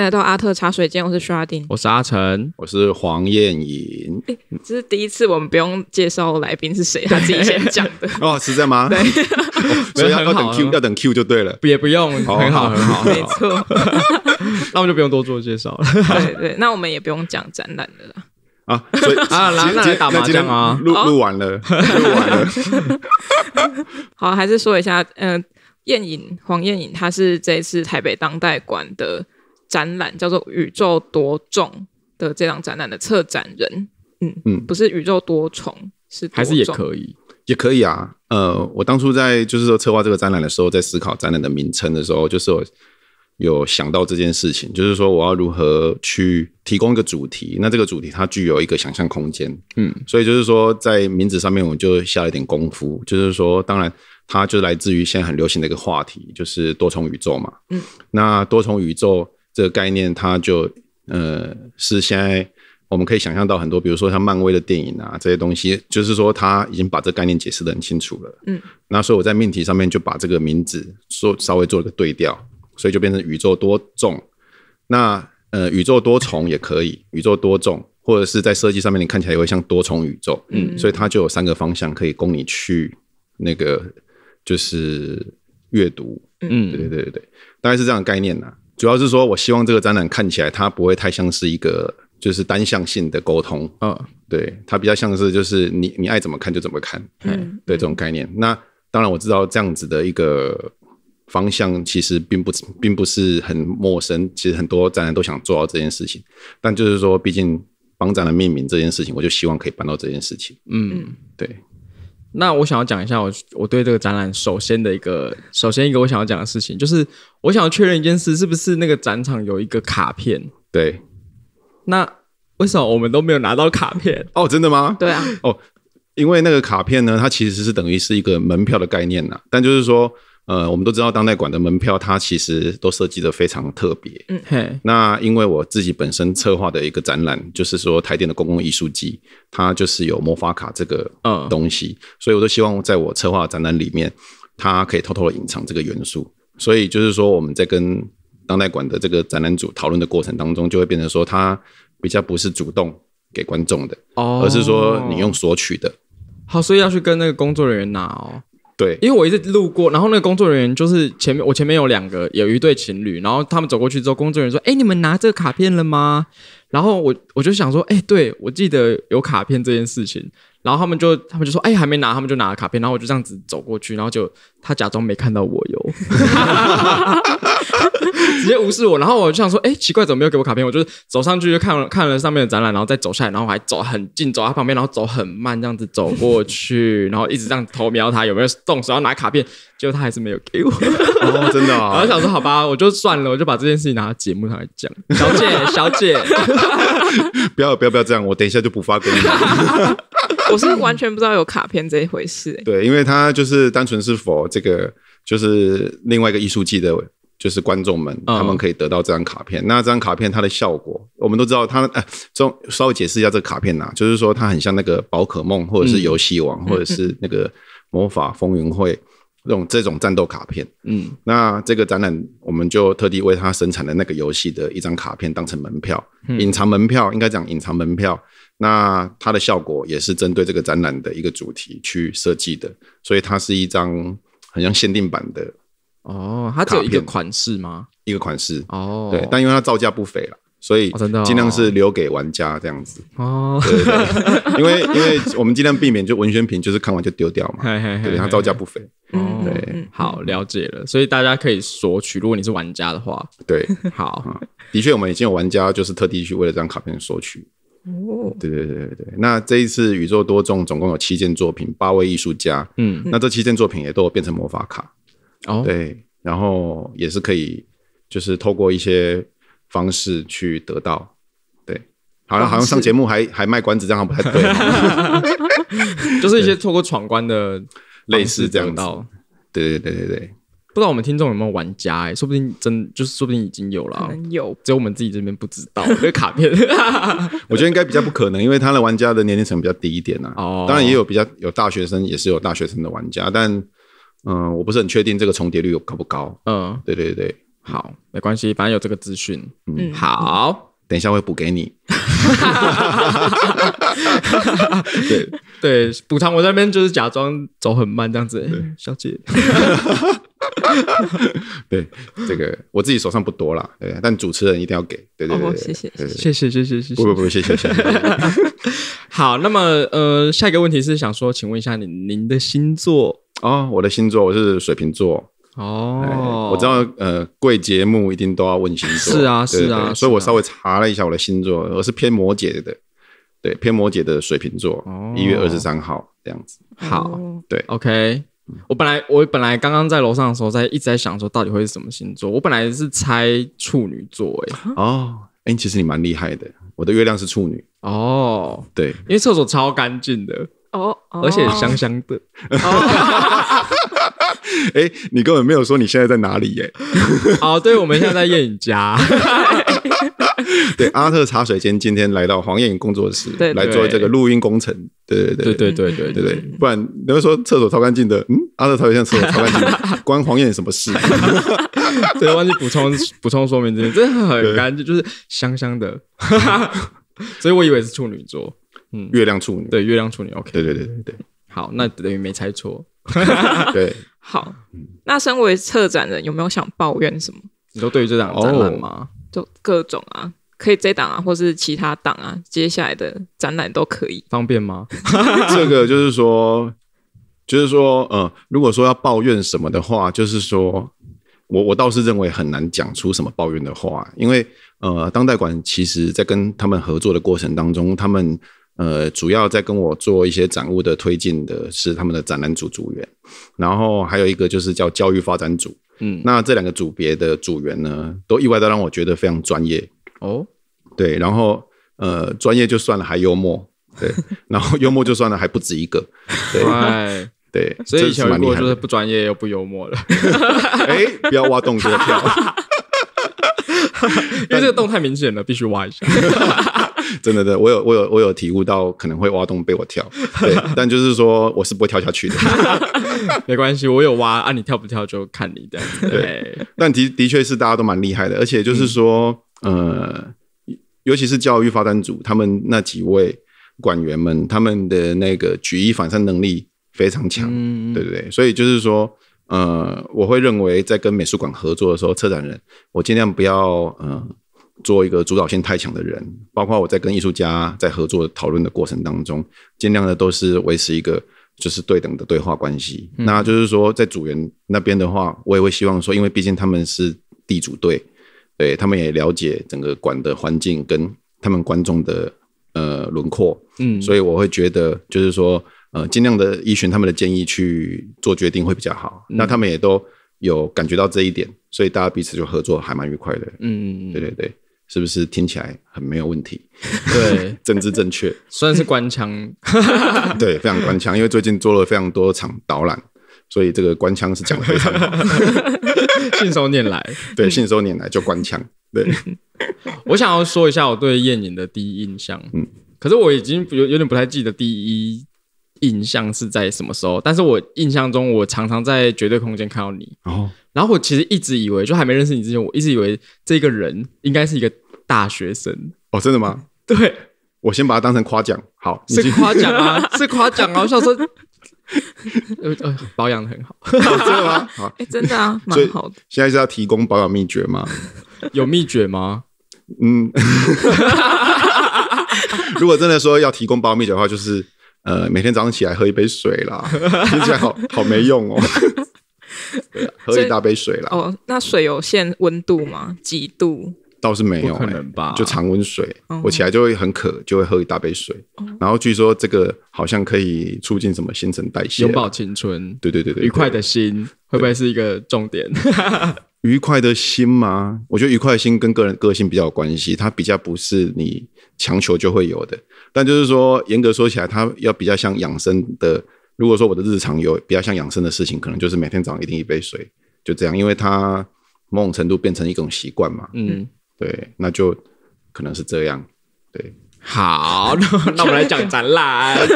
来到阿特茶水间，我是 Sharding，我是阿成，我是黄燕影。这是第一次，我们不用介绍来宾是谁，他自己先讲的 哦，是这样吗？对，所以要等 Q，要等 Q 就对了，也不用，很好，很好，没错。那我们就不用多做介绍了，对对，那我们也不用讲展览的了啊，所以 啊，那直打麻将啊，录录完了，录完了。好，还是说一下，嗯，燕影，黄燕影，她是这次台北当代馆的。展览叫做《宇宙多重》的这张展览的策展人，嗯嗯，不是《宇宙多重》，是还是也可以，也可以啊。呃，我当初在就是说策划这个展览的时候，在思考展览的名称的时候，就是我有想到这件事情，就是说我要如何去提供一个主题，那这个主题它具有一个想象空间，嗯，所以就是说在名字上面我就下了一点功夫，就是说，当然它就来自于现在很流行的一个话题，就是多重宇宙嘛，嗯，那多重宇宙。这个概念，它就呃是现在我们可以想象到很多，比如说像漫威的电影啊这些东西，就是说他已经把这概念解释的很清楚了。嗯，那所以我在命题上面就把这个名字说稍微做一个对调，所以就变成宇宙多重。那呃，宇宙多重也可以，宇宙多重，或者是在设计上面，你看起来也会像多重宇宙。嗯，所以它就有三个方向可以供你去那个就是阅读。嗯，对对对对，大概是这样的概念呐。主要是说，我希望这个展览看起来它不会太像是一个就是单向性的沟通啊，对，它比较像是就是你你爱怎么看就怎么看，对这种概念。那当然我知道这样子的一个方向其实并不并不是很陌生，其实很多展览都想做到这件事情，但就是说毕竟帮展的命名这件事情，我就希望可以办到这件事情。嗯，对。那我想要讲一下，我我对这个展览首先的一个，首先一个我想要讲的事情，就是我想要确认一件事，是不是那个展场有一个卡片？对，那为什么我们都没有拿到卡片？哦，真的吗？对啊，哦，因为那个卡片呢，它其实是等于是一个门票的概念呐，但就是说。呃，我们都知道当代馆的门票，它其实都设计的非常特别。嗯，那因为我自己本身策划的一个展览，就是说台电的公共艺术机，它就是有魔法卡这个东西，所以我都希望在我策划展览里面，它可以偷偷的隐藏这个元素。所以就是说，我们在跟当代馆的这个展览组讨论的过程当中，就会变成说，它比较不是主动给观众的，而是说你用索取的。好，所以要去跟那个工作人员拿哦。对，因为我一直路过，然后那个工作人员就是前面，我前面有两个，有一对情侣，然后他们走过去之后，工作人员说：“哎，你们拿这个卡片了吗？”然后我我就想说：“哎，对我记得有卡片这件事情。”然后他们就他们就说：“哎，还没拿。”他们就拿了卡片，然后我就这样子走过去，然后就他假装没看到我哟。直接无视我，然后我就想说，哎，奇怪，怎么没有给我卡片？我就是走上去就看了看了上面的展览，然后再走下来，然后还走很近，走他旁边，然后走很慢，这样子走过去，然后一直这样偷瞄他有没有动，手要拿卡片，结果他还是没有给我。哦，真的。然后想说，好吧，我就算了，我就把这件事情拿到节目上来讲。小姐，小 姐，不要不要不要这样，我等一下就补发给你。我是完全不知道有卡片这一回事。对，因为他就是单纯是否这个就是另外一个艺术季的。就是观众们，他们可以得到这张卡片。那这张卡片它的效果，我们都知道它。哎，这种稍微解释一下这个卡片呐，就是说它很像那个宝可梦，或者是游戏王，或者是那个魔法风云会这种这种战斗卡片。嗯，那这个展览我们就特地为它生产的那个游戏的一张卡片当成门票，隐藏门票应该讲隐藏门票。那它的效果也是针对这个展览的一个主题去设计的，所以它是一张很像限定版的。哦，它只有一个款式吗？一个款式哦，对，但因为它造价不菲了，所以尽量是留给玩家这样子哦。对对对，因为因为我们尽量避免就文宣品，就是看完就丢掉嘛。对它造价不菲。哦，对，好了解了，所以大家可以索取。如果你是玩家的话，对，好，的确我们已经有玩家就是特地去为了这张卡片索取。哦，对对对对对。那这一次宇宙多重总共有七件作品，八位艺术家。嗯，那这七件作品也都变成魔法卡。哦，对，然后也是可以，就是透过一些方式去得到。对，好像好像上节目还还卖关子，这样不太对。就是一些透过闯关的类似这样到。对对对对对，不知道我们听众有没有玩家哎，说不定真就是说不定已经有了，有，只有我们自己这边不知道。因为卡片，我觉得应该比较不可能，因为他的玩家的年龄层比较低一点呢。哦，当然也有比较有大学生，也是有大学生的玩家，但。嗯，我不是很确定这个重叠率有高不高。嗯，对对对，好，没关系，反正有这个资讯。嗯，好，等一下会补给你。对对，补偿我那边就是假装走很慢这样子。小姐，对这个我自己手上不多啦，对，但主持人一定要给。对对对，谢谢，谢谢，谢谢，谢谢。不不不，谢谢谢谢。好，那么呃，下一个问题是想说，请问一下您您的星座。哦，我的星座我是水瓶座哦，我知道呃，贵节目一定都要问星座，是啊是啊，所以我稍微查了一下我的星座，我是偏摩羯的，对，偏摩羯的水瓶座，一月二十三号这样子。好，对，OK，我本来我本来刚刚在楼上的时候在一直在想说到底会是什么星座，我本来是猜处女座，哎，哦，哎，其实你蛮厉害的，我的月亮是处女，哦，对，因为厕所超干净的。哦，而且香香的。哎，你根本没有说你现在在哪里耶？哦，对，我们现在在燕颖家。对，阿特茶水间今天来到黄燕颖工作室，对，来做这个录音工程。对对对对对对对对，不然你会说厕所超干净的。嗯，阿特茶水间厕所超干净，关黄燕什么事？对，忘记补充补充说明，真的很干净，就是香香的。所以我以为是处女座。嗯，月亮处女，对月亮处女，OK，对对对对对，好，那等于没猜错，对，好，那身为策展人有没有想抱怨什么？你都对于这档展览吗？就各种啊，可以这档啊，或是其他档啊，接下来的展览都可以方便吗？这个就是说，就是说，呃，如果说要抱怨什么的话，就是说我我倒是认为很难讲出什么抱怨的话，因为呃，当代馆其实在跟他们合作的过程当中，他们。呃，主要在跟我做一些展务的推进的是他们的展览组组员，然后还有一个就是叫教育发展组，嗯，那这两个组别的组员呢，都意外的让我觉得非常专业哦，对，然后呃，专业就算了，还幽默，对，然后幽默就算了，还不止一个，对对，所以小雨果就是不专业又不幽默了，哎，不要挖洞就跳，因为这个洞太明显了，必须挖一下。真的，对我有我有我有体悟到可能会挖洞被我跳，对，但就是说我是不会跳下去的，没关系，我有挖，啊，你跳不跳就看你。对，但的的确是大家都蛮厉害的，而且就是说，呃，尤其是教育发展组他们那几位管员们，他们的那个举一反三能力非常强，对不对？所以就是说，呃，我会认为在跟美术馆合作的时候，策展人我尽量不要，嗯。做一个主导性太强的人，包括我在跟艺术家在合作讨论的过程当中，尽量的都是维持一个就是对等的对话关系。那就是说，在组员那边的话，我也会希望说，因为毕竟他们是地主队，对他们也了解整个馆的环境跟他们观众的呃轮廓，嗯，所以我会觉得就是说，呃，尽量的依循他们的建议去做决定会比较好。那他们也都有感觉到这一点，所以大家彼此就合作还蛮愉快的。嗯，对对对。是不是听起来很没有问题？对，政治正确算是官腔，对，非常官腔。因为最近做了非常多场导览，所以这个官腔是讲的非常好，信手拈来。对，信手拈来就官腔。对，我想要说一下我对燕影的第一印象。嗯，可是我已经有有点不太记得第一印象是在什么时候。但是我印象中，我常常在绝对空间看到你。哦，然后我其实一直以为，就还没认识你之前，我一直以为这个人应该是一个。大学生哦，真的吗？对，我先把它当成夸奖。好，是夸奖啊，是夸奖啊，想说 呃呃，保养的很好，真的吗？哎，真的啊，蛮好的。现在是要提供保养秘诀吗？有秘诀吗？嗯，如果真的说要提供保养秘诀的话，就是呃，每天早上起来喝一杯水啦，听起来好好没用哦，喝一大杯水啦。哦，那水有限温度吗？几度？倒是没有，可能吧？就常温水，我起来就会很渴，就会喝一大杯水。然后据说这个好像可以促进什么新陈代谢，拥抱青春。对对对对，愉快的心会不会是一个重点？愉快的心吗？我觉得愉快心跟个人个性比较有关系，它比较不是你强求就会有的。但就是说，严格说起来，它要比较像养生的。如果说我的日常有比较像养生的事情，可能就是每天早上一定一杯水，就这样，因为它某种程度变成一种习惯嘛。嗯。对，那就可能是这样。对，好，那 那我们来讲展览。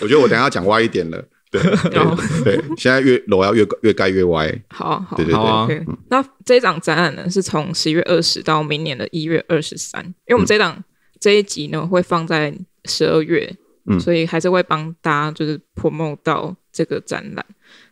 我觉得我等下要讲歪一点了。对 对，现在越楼要越越盖越歪。好，对对对。那这档展览呢，是从十月二十到明年的一月二十三。因为我们这档这一集呢，会放在十二月，所以还是会帮大家就是破梦到。这个展览，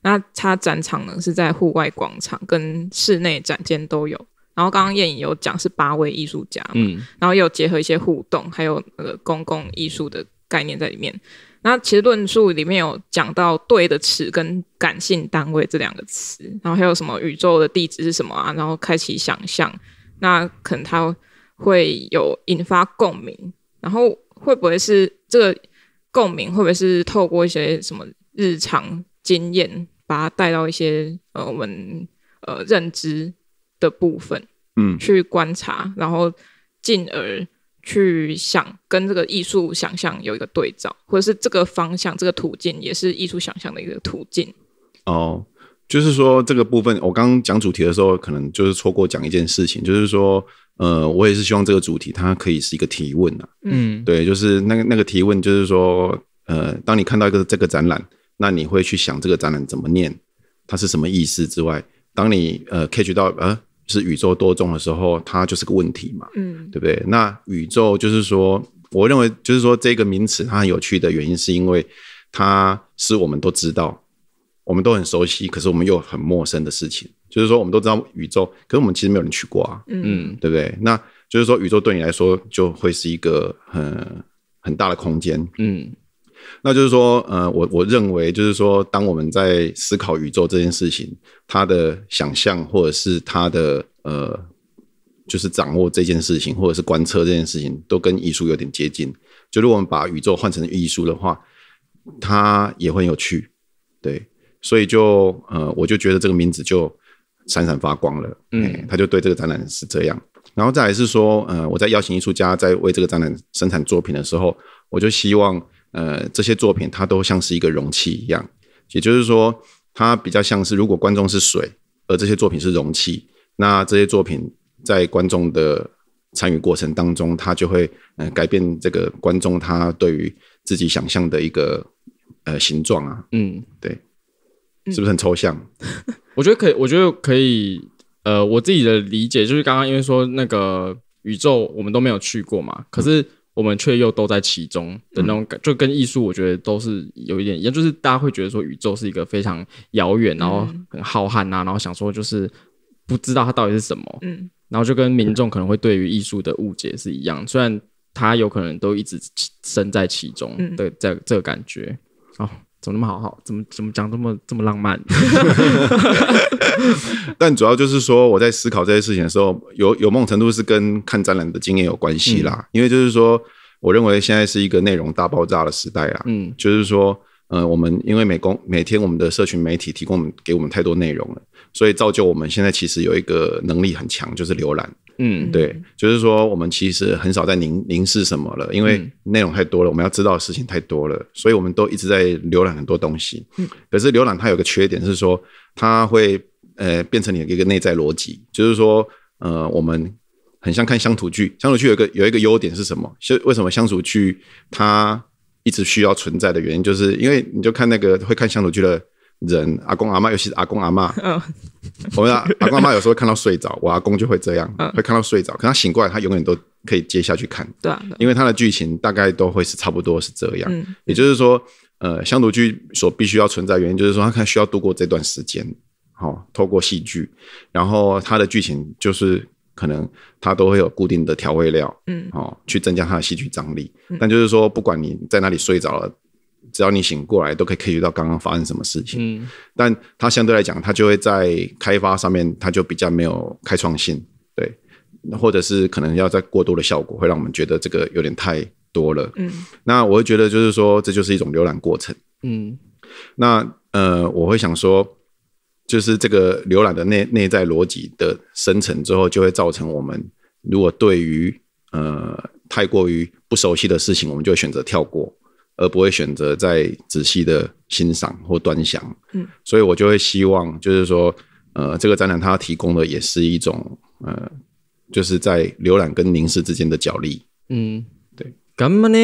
那它展场呢是在户外广场跟室内展间都有。然后刚刚燕颖有讲是八位艺术家，嗯，然后又结合一些互动，还有那个公共艺术的概念在里面。那其实论述里面有讲到“对”的词跟感性单位这两个词，然后还有什么宇宙的地址是什么啊？然后开启想象，那可能它会有引发共鸣，然后会不会是这个共鸣？会不会是透过一些什么？日常经验把它带到一些呃我们呃认知的部分，嗯，去观察，然后进而去想跟这个艺术想象有一个对照，或者是这个方向这个途径也是艺术想象的一个途径。哦，就是说这个部分，我刚刚讲主题的时候，可能就是错过讲一件事情，就是说，呃，我也是希望这个主题它可以是一个提问啊，嗯，对，就是那个那个提问，就是说，呃，当你看到一个这个展览。那你会去想这个展览怎么念，它是什么意思？之外，当你呃 catch 到呃是宇宙多重的时候，它就是个问题嘛，嗯，对不对？那宇宙就是说，我认为就是说这个名词它很有趣的原因，是因为它是我们都知道，我们都很熟悉，可是我们又很陌生的事情。就是说，我们都知道宇宙，可是我们其实没有人去过啊，嗯，对不对？那就是说，宇宙对你来说就会是一个很很大的空间，嗯。那就是说，呃，我我认为就是说，当我们在思考宇宙这件事情，它的想象或者是它的呃，就是掌握这件事情，或者是观测这件事情，都跟艺术有点接近。就如果我们把宇宙换成艺术的话，它也会有趣，对。所以就呃，我就觉得这个名字就闪闪发光了。嗯，他就对这个展览是这样。然后再来是说，呃，我在邀请艺术家在为这个展览生产作品的时候，我就希望。呃，这些作品它都像是一个容器一样，也就是说，它比较像是如果观众是水，而这些作品是容器，那这些作品在观众的参与过程当中，它就会呃改变这个观众他对于自己想象的一个呃形状啊，嗯，对，是不是很抽象？我觉得可以，我觉得可以，呃，我自己的理解就是刚刚因为说那个宇宙我们都没有去过嘛，可是。我们却又都在其中的那种感，就跟艺术，我觉得都是有一点一样，就是大家会觉得说宇宙是一个非常遥远，然后很浩瀚啊，然后想说就是不知道它到底是什么，嗯，然后就跟民众可能会对于艺术的误解是一样，虽然他有可能都一直身在其中的这这个感觉，哦。怎么那么好？怎么怎么讲这么这么浪漫？但主要就是说，我在思考这些事情的时候，有有梦程度是跟看展览的经验有关系啦。因为就是说，我认为现在是一个内容大爆炸的时代啊。嗯，就是说，呃，我们因为每工每天我们的社群媒体提供给我们太多内容了，所以造就我们现在其实有一个能力很强，就是浏览。嗯，对，就是说我们其实很少在凝凝视什么了，因为内容太多了，我们要知道的事情太多了，所以我们都一直在浏览很多东西。嗯，可是浏览它有个缺点是说，它会呃变成你的一个内在逻辑，就是说呃我们很像看乡土剧，乡土剧有一个有一个优点是什么？是为什么乡土剧它一直需要存在的原因？就是因为你就看那个会看乡土剧的。人阿公阿妈，尤其是阿公阿妈，嗯，我们阿公阿妈有时候看到睡着，我阿公就会这样，会看到睡着。可他醒过来，他永远都可以接下去看，对，因为他的剧情大概都会是差不多是这样。也就是说，呃，乡土剧所必须要存在原因，就是说他需要度过这段时间，好，透过戏剧，然后他的剧情就是可能他都会有固定的调味料，嗯，好，去增加他的戏剧张力。但就是说，不管你在哪里睡着了。只要你醒过来，都可以感觉到刚刚发生什么事情。嗯，但它相对来讲，它就会在开发上面，它就比较没有开创性，对，或者是可能要再过多的效果，会让我们觉得这个有点太多了。嗯，那我会觉得就是说，这就是一种浏览过程。嗯，那呃，我会想说，就是这个浏览的内内在逻辑的生成之后，就会造成我们如果对于呃太过于不熟悉的事情，我们就选择跳过。而不会选择再仔细的欣赏或端详，嗯，所以我就会希望，就是说，呃，这个展览它提供的也是一种，呃，就是在浏览跟凝视之间的角力，嗯，对，干嘛呢？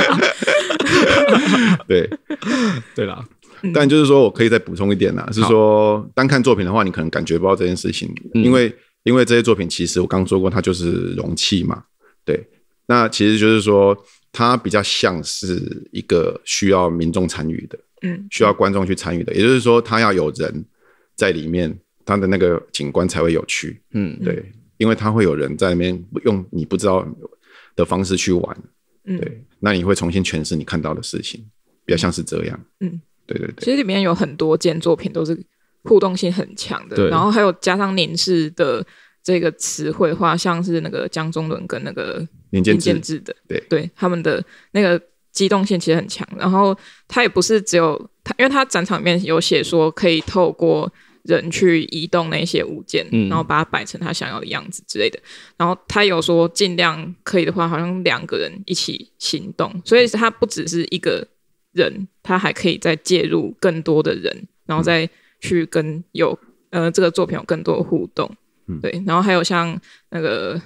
对，对了，但就是说我可以再补充一点啦，是说，单看作品的话，你可能感觉不到这件事情，因为，因为这些作品其实我刚说过，它就是容器嘛，对，那其实就是说。它比较像是一个需要民众参与的，嗯，需要观众去参与的，也就是说，它要有人在里面，它的那个景观才会有趣，嗯，对，因为它会有人在里面用你不知道的方式去玩，嗯，对，那你会重新诠释你看到的事情，比较像是这样，嗯，对对对，其实里面有很多件作品都是互动性很强的，然后还有加上凝视的这个词汇，话，像是那个江中伦跟那个。年件制的，对对，他们的那个机动性其实很强。然后他也不是只有他，因为他展场面有写说可以透过人去移动那些物件，然后把它摆成他想要的样子之类的。然后他有说尽量可以的话，好像两个人一起行动，所以他不只是一个人，他还可以再介入更多的人，然后再去跟有呃这个作品有更多互动。对，然后还有像那个，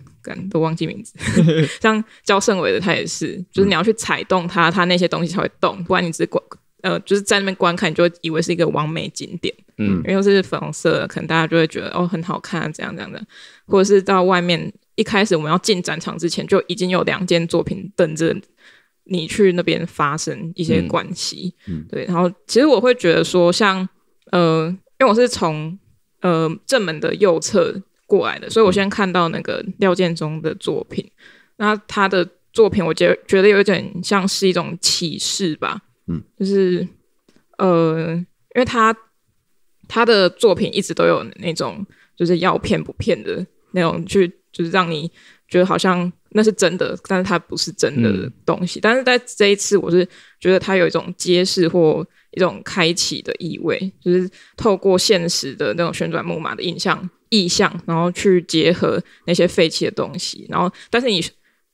都忘记名字，像教盛伟的，他也是，就是你要去踩动它，它那些东西才会动，不然你只管。呃，就是在那边观看，你就以为是一个完美景点，嗯，因为是粉红色的，可能大家就会觉得哦，很好看，这样这样的，或者是到外面，一开始我们要进展场之前，就已经有两件作品等着你去那边发生一些关系，嗯，对，然后其实我会觉得说，像，呃，因为我是从。呃，正门的右侧过来的，所以我先看到那个廖建中的作品。那他的作品，我觉觉得有一点像是一种启示吧。嗯，就是呃，因为他他的作品一直都有那种就是要骗不骗的那种，去就是让你觉得好像那是真的，但是他不是真的东西。但是在这一次，我是觉得他有一种揭示或。一种开启的意味，就是透过现实的那种旋转木马的印象意象，然后去结合那些废弃的东西，然后但是你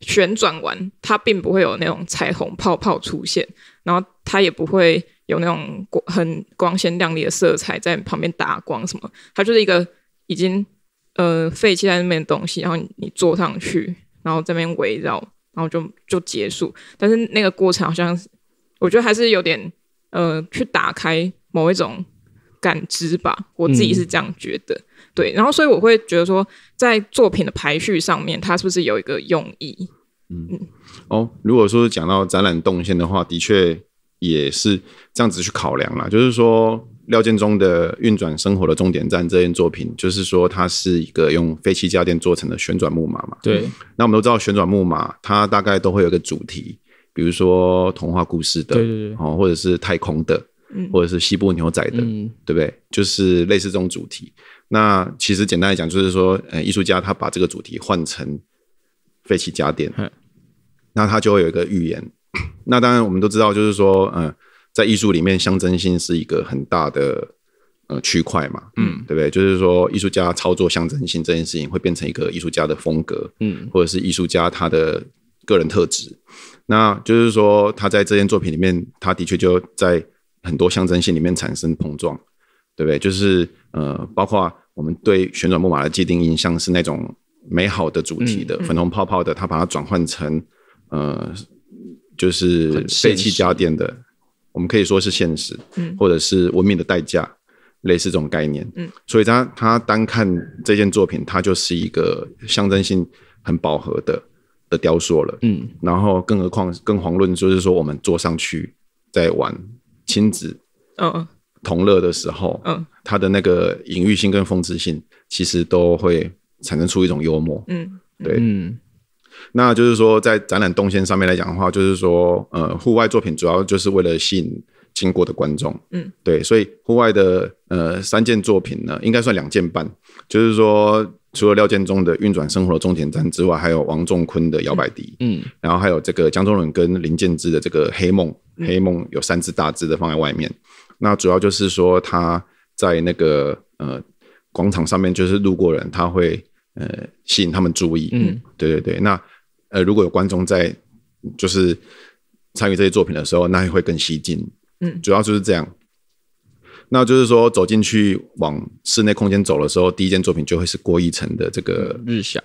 旋转完，它并不会有那种彩虹泡泡出现，然后它也不会有那种光很光鲜亮丽的色彩在旁边打光什么，它就是一个已经呃废弃在那边的东西，然后你坐上去，然后这边围绕，然后就就结束。但是那个过程好像我觉得还是有点。呃，去打开某一种感知吧，我自己是这样觉得。对，然后所以我会觉得说，在作品的排序上面，它是不是有一个用意？嗯，哦，如果说讲到展览动线的话，的确也是这样子去考量啦。就是说，廖建中的《运转生活的终点站》这件作品，就是说它是一个用废弃家电做成的旋转木马嘛。对，那我们都知道旋转木马，它大概都会有个主题。比如说童话故事的，哦，或者是太空的，或者是西部牛仔的，对不对？就是类似这种主题。那其实简单来讲，就是说，呃，艺术家他把这个主题换成废弃家电，那他就会有一个预言。那当然我们都知道，就是说，嗯，在艺术里面，象征性是一个很大的呃区块嘛，嗯，对不对？就是说，艺术家操作象征性这件事情会变成一个艺术家的风格，嗯，或者是艺术家他的个人特质。那就是说，他在这件作品里面，他的确就在很多象征性里面产生碰撞，对不对？就是呃，包括我们对旋转木马的既定印象是那种美好的主题的粉红泡泡的，他把它转换成呃，就是废弃家电的，我们可以说是现实，或者是文明的代价，类似这种概念。嗯，所以他他单看这件作品，它就是一个象征性很饱和的。的雕塑了，嗯，然后更何况更遑论就是说我们坐上去在玩亲子，嗯，同乐的时候，嗯，它的那个隐喻性跟讽刺性，其实都会产生出一种幽默，嗯，对，嗯，那就是说在展览动线上面来讲的话，就是说，呃，户外作品主要就是为了吸引经过的观众，嗯，对，所以户外的呃三件作品呢，应该算两件半，就是说。除了廖建中的《运转生活的终点站》之外，还有王仲坤的《摇摆笛》，嗯，然后还有这个江中伦跟林建之的这个《黑梦》，黑梦有三只大字的放在外面。那主要就是说他在那个呃广场上面，就是路过人，他会呃吸引他们注意。嗯，对对对。那呃如果有观众在，就是参与这些作品的时候，那会更吸睛。嗯，主要就是这样。那就是说，走进去往室内空间走的时候，第一件作品就会是郭一辰的这个日向，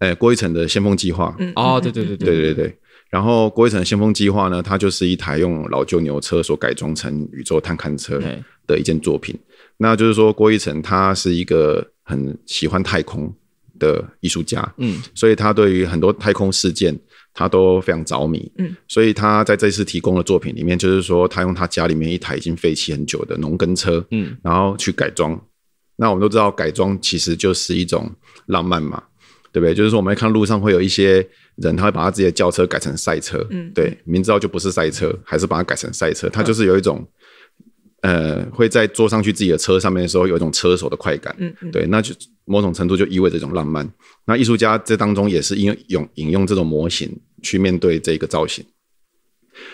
哎，郭一辰的先锋计划。哦，对对对对对对然后郭一辰的先锋计划呢，它就是一台用老旧牛车所改装成宇宙探勘车的一件作品。那就是说，郭一辰他是一个很喜欢太空。的艺术家，嗯，所以他对于很多太空事件，他都非常着迷，嗯，所以他在这次提供的作品里面，就是说他用他家里面一台已经废弃很久的农耕车，嗯，然后去改装。那我们都知道，改装其实就是一种浪漫嘛，对不对？就是说，我们看路上会有一些人，他会把他自己的轿车改成赛车，嗯，对，明知道就不是赛车，还是把它改成赛车，他就是有一种。呃，会在坐上去自己的车上面的时候，有一种车手的快感。嗯，对，那就某种程度就意味着一种浪漫。那艺术家这当中也是应用引用这种模型去面对这个造型。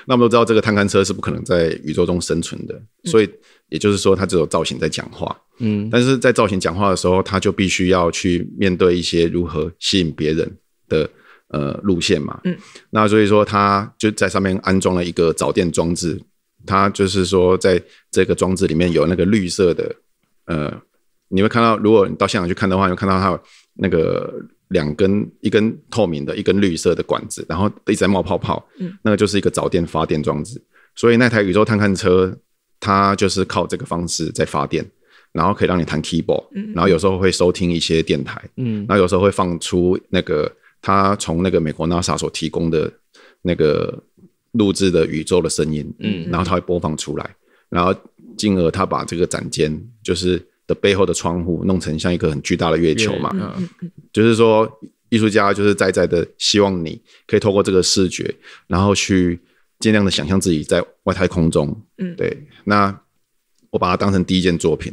那我们都知道，这个探勘车是不可能在宇宙中生存的，所以也就是说，它只有造型在讲话。嗯，但是在造型讲话的时候，他就必须要去面对一些如何吸引别人的呃路线嘛。嗯，那所以说，他就在上面安装了一个找电装置。它就是说，在这个装置里面有那个绿色的，呃，你会看到，如果你到现场去看的话，你会看到它那个两根一根透明的一根绿色的管子，然后一直在冒泡泡，嗯，那个就是一个藻电发电装置。所以那台宇宙探勘车，它就是靠这个方式在发电，然后可以让你弹 keyboard，嗯，然后有时候会收听一些电台，嗯，然后有时候会放出那个它从那个美国 NASA 所提供的那个。录制的宇宙的声音，嗯，然后它会播放出来，然后进而它把这个展间就是的背后的窗户弄成像一个很巨大的月球嘛，嗯，就是说艺术家就是在在的希望你可以透过这个视觉，然后去尽量的想象自己在外太空中，嗯，对。那我把它当成第一件作品，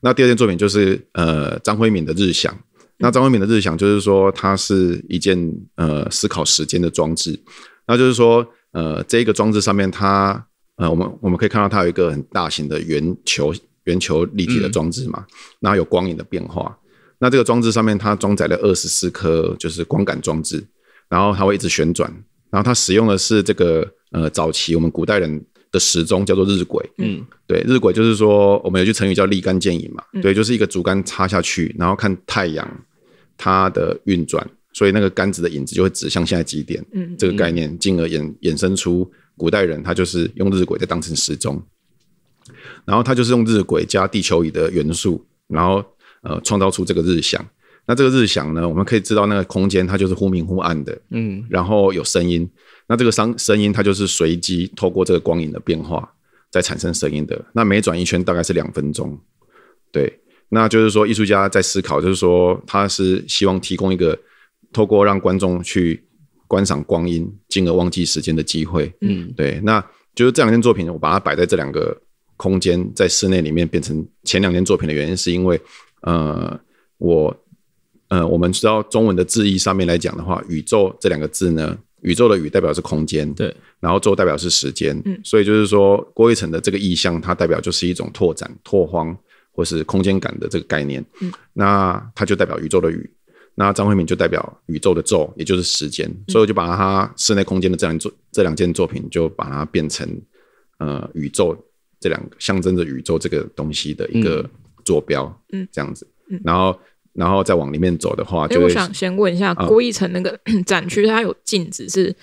那第二件作品就是呃张慧敏的日想，那张慧敏的日想就是说它是一件呃思考时间的装置，那就是说。呃，这一个装置上面，它呃，我们我们可以看到它有一个很大型的圆球，圆球立体的装置嘛，然后有光影的变化。那这个装置上面，它装载了二十四颗就是光感装置，然后它会一直旋转。然后它使用的是这个呃，早期我们古代人的时钟叫做日晷。嗯，对，日晷就是说我们有句成语叫立竿见影嘛，对，就是一个竹竿插下去，然后看太阳它的运转。所以那个杆子的影子就会指向现在几点，这个概念，进而衍衍生出古代人他就是用日晷在当成时钟，然后他就是用日晷加地球仪的元素，然后呃创造出这个日响。那这个日响呢，我们可以知道那个空间它就是忽明忽暗的，嗯，然后有声音。那这个声声音它就是随机透过这个光影的变化在产生声音的。那每转一圈大概是两分钟，对。那就是说艺术家在思考，就是说他是希望提供一个。透过让观众去观赏光阴，进而忘记时间的机会。嗯，对。那就是这两件作品，我把它摆在这两个空间，在室内里面变成前两件作品的原因，是因为呃，我呃，我们知道中文的字义上面来讲的话，“宇宙”这两个字呢，“宇宙”的“宇”代表是空间，对，然后“宙”代表是时间。嗯，所以就是说，郭一成的这个意象，它代表就是一种拓展、拓荒或是空间感的这个概念。嗯，那它就代表宇宙的宇。那张惠敏就代表宇宙的宙，也就是时间，所以我就把它室内空间的这两作这两件作品，就把它变成呃宇宙这两个象征着宇宙这个东西的一个坐标，嗯，这样子，然后然后再往里面走的话，我想先问一下郭逸成那个 展区，它有镜子是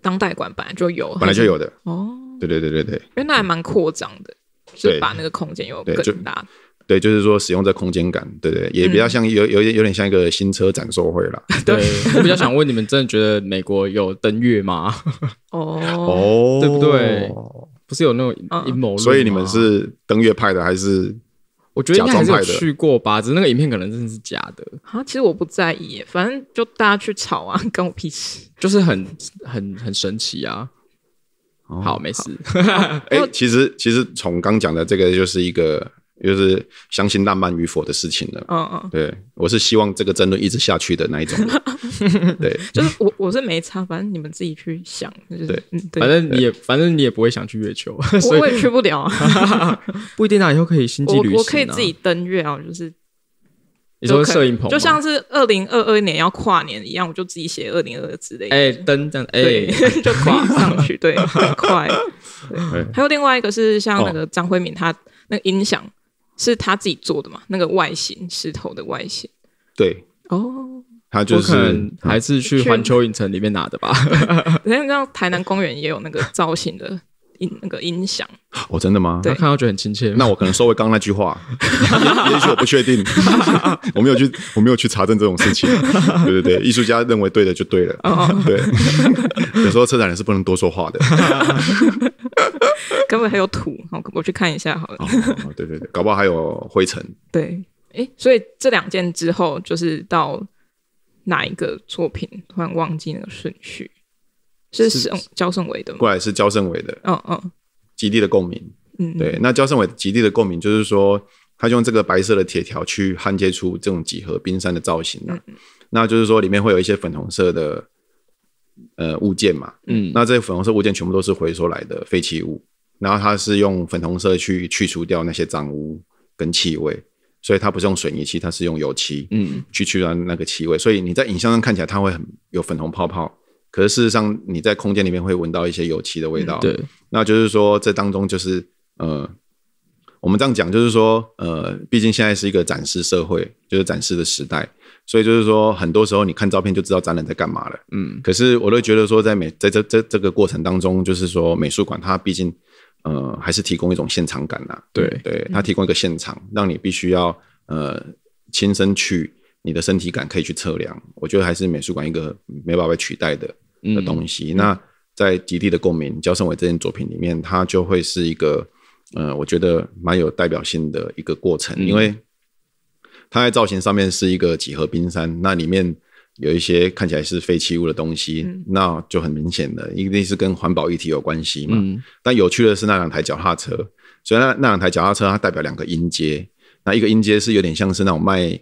当代馆本来就有，本来就有的哦，对对对对对，因为那还蛮扩张的，就把那个空间又更大。对，就是说使用这空间感，对对，也比较像有有点有点像一个新车展售会了。对 我比较想问你们，真的觉得美国有登月吗？哦 对不对？不是有那种阴谋论？所以你们是登月派的还是？我觉得你还是去过吧，只是那个影片可能真的是假的啊。其实我不在意，反正就大家去吵啊，跟 我屁事。就是很很很神奇啊！好，没事。哎，其实其实从刚讲的这个就是一个。就是相信浪漫与否的事情了。嗯嗯，对，我是希望这个争论一直下去的那一种。对，就是我我是没差，反正你们自己去想。就是、对，反正也反正你也不会想去月球，我也去不了。不一定啊，以后可以星际旅行，我可以自己登月啊，就是你说摄影棚，就像是二零二二年要跨年一样，我就自己写二零二之类的。哎，登这样，哎，就跨上去，对，很快。还有另外一个是像那个张辉敏，他那个音响。是他自己做的嘛？那个外形石头的外形，对，哦，他就是还是去环球影城里面拿的吧？知道台南公园也有那个造型的。音那个音响，哦，真的吗？对，看到觉得很亲切。那我可能稍回刚那句话，也许我不确定，我没有去，我没有去查证这种事情。对对对，艺术家认为对的就对了。对，有时候车展人是不能多说话的。根本还有土，我我去看一下好了。对对对，搞不好还有灰尘。对，哎，所以这两件之后就是到哪一个作品？突然忘记那个顺序。是用焦胜伟的过来是焦胜伟的，嗯嗯，极地的共鸣，嗯对，那焦胜伟极地的共鸣就是说，他用这个白色的铁条去焊接出这种几何冰山的造型呢，那就是说里面会有一些粉红色的呃物件嘛，嗯，那这些粉红色物件全部都是回收来的废弃物，然后他是用粉红色去去除掉那些脏污跟气味，所以它不是用水泥漆，它是用油漆，嗯，去去除那个气味，所以你在影像上看起来它会很有粉红泡泡。可是事实上，你在空间里面会闻到一些油漆的味道。对，那就是说，这当中就是呃，我们这样讲，就是说，呃，毕竟现在是一个展示社会，就是展示的时代，所以就是说，很多时候你看照片就知道展览在干嘛了。嗯。可是我都觉得说，在美在这这这个过程当中，就是说，美术馆它毕竟呃，还是提供一种现场感呐。对对，它提供一个现场，让你必须要呃亲身去，你的身体感可以去测量。我觉得还是美术馆一个没办法被取代的。的东西，那在极地的共鸣，焦胜伟这件作品里面，它就会是一个，呃，我觉得蛮有代表性的一个过程，因为它在造型上面是一个几何冰山，那里面有一些看起来是废弃物的东西，那就很明显的一定是跟环保议题有关系嘛。但有趣的是那两台脚踏车，所以那那两台脚踏车它代表两个音阶，那一个音阶是有点像是那种卖。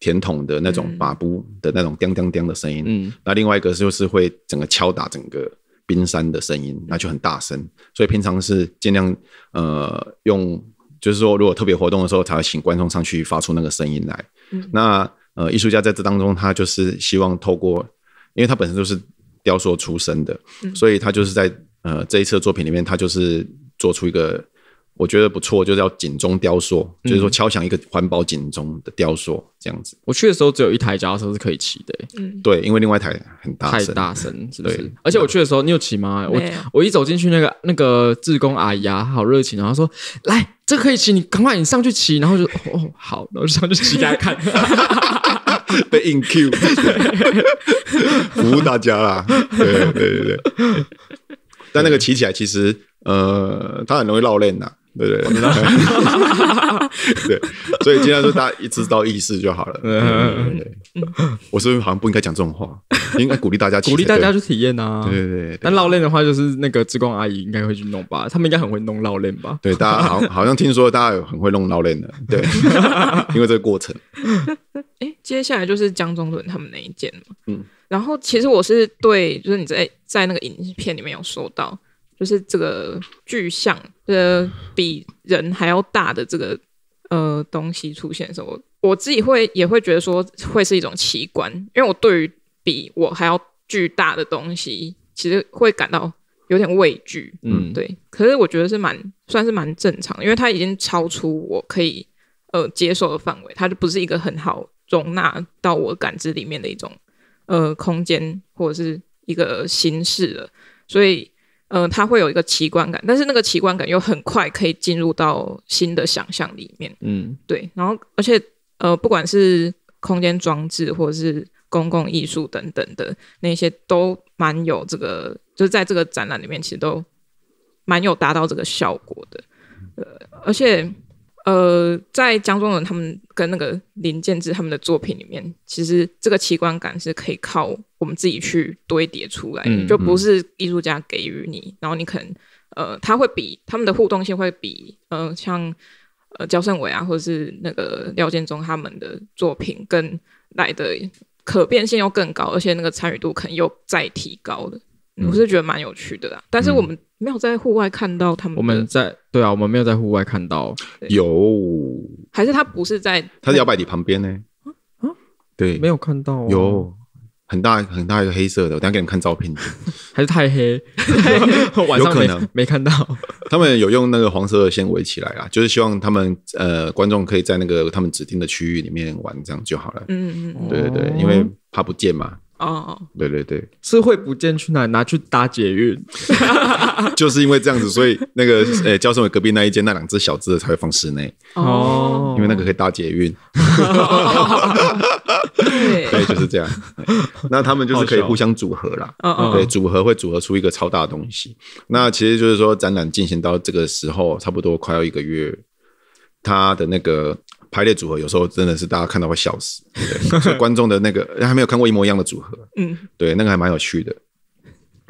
甜筒的那种把布的那种“叮叮叮的声音，嗯，那另外一个就是会整个敲打整个冰山的声音，那就很大声，所以平常是尽量呃用，就是说如果特别活动的时候才会请观众上去发出那个声音来。那呃，艺术家在这当中，他就是希望透过，因为他本身就是雕塑出身的，所以他就是在呃这一次作品里面，他就是做出一个。我觉得不错，就是要警钟雕塑，就是说敲响一个环保警钟的雕塑这样子。我去的时候只有一台脚踏车是可以骑的，嗯，对，因为另外一台很大声，太大声，是？而且我去的时候你有骑吗？我我一走进去，那个那个志工阿姨啊，好热情，然后说来这可以骑，你赶快你上去骑，然后就哦好，然后就上去骑，大家看被 in Q 服务大家啦，对对对对。但那个骑起来其实呃，它很容易绕链的。对对，对，所以今天就大家一知道意思就好了。嗯，我是不是好像不应该讲这种话，应该鼓励大家，鼓励大家去体验啊。对对对，但烙链的话，就是那个志光阿姨应该会去弄吧，他们应该很会弄绕链吧？对，大家好好像听说大家有很会弄绕链的，对，因为这个过程。哎，接下来就是江中伦他们那一件嗯，然后其实我是对，就是你在在那个影片里面有说到。就是这个巨象，呃，比人还要大的这个呃东西出现的时候，我自己会也会觉得说会是一种奇观，因为我对于比我还要巨大的东西，其实会感到有点畏惧，嗯，对。可是我觉得是蛮算是蛮正常，因为它已经超出我可以呃接受的范围，它就不是一个很好容纳到我感知里面的一种呃空间或者是一个形式了，所以。嗯，它会有一个奇观感，但是那个奇观感又很快可以进入到新的想象里面。嗯，对。然后，而且，呃，不管是空间装置或者是公共艺术等等的那些，都蛮有这个，就是在这个展览里面，其实都蛮有达到这个效果的。呃，而且。呃，在江中文他们跟那个林建志他们的作品里面，其实这个奇观感是可以靠我们自己去堆叠出来，就不是艺术家给予你。然后你可能，呃，他会比他们的互动性会比，呃，像呃焦胜伟啊，或者是那个廖建中他们的作品，更来的可变性又更高，而且那个参与度可能又再提高了，我是觉得蛮有趣的啦。但是我们。没有在户外看到他们。我们在对啊，我们没有在户外看到。有，还是他不是在？他在摇摆底旁边呢。啊，对，没有看到。有，很大很大一个黑色的，我等下给你们看照片。还是太黑，晚上可能没看到。他们有用那个黄色的线围起来啊，就是希望他们呃观众可以在那个他们指定的区域里面玩，这样就好了。嗯嗯，对对对，因为怕不见嘛。哦，对对对，是会不见去哪拿去搭捷运，就是因为这样子，所以那个诶，教授隔壁那一间那两只小只的才会放室内哦，因为那个可以搭捷运，对，所 就是这样。那他们就是可以互相组合啦，对，组合会组合出一个超大的东西。那其实就是说，展览进行到这个时候，差不多快要一个月，他的那个。排列组合有时候真的是大家看到会笑死，所 观众的那个还没有看过一模一样的组合，嗯，对，那个还蛮有趣的。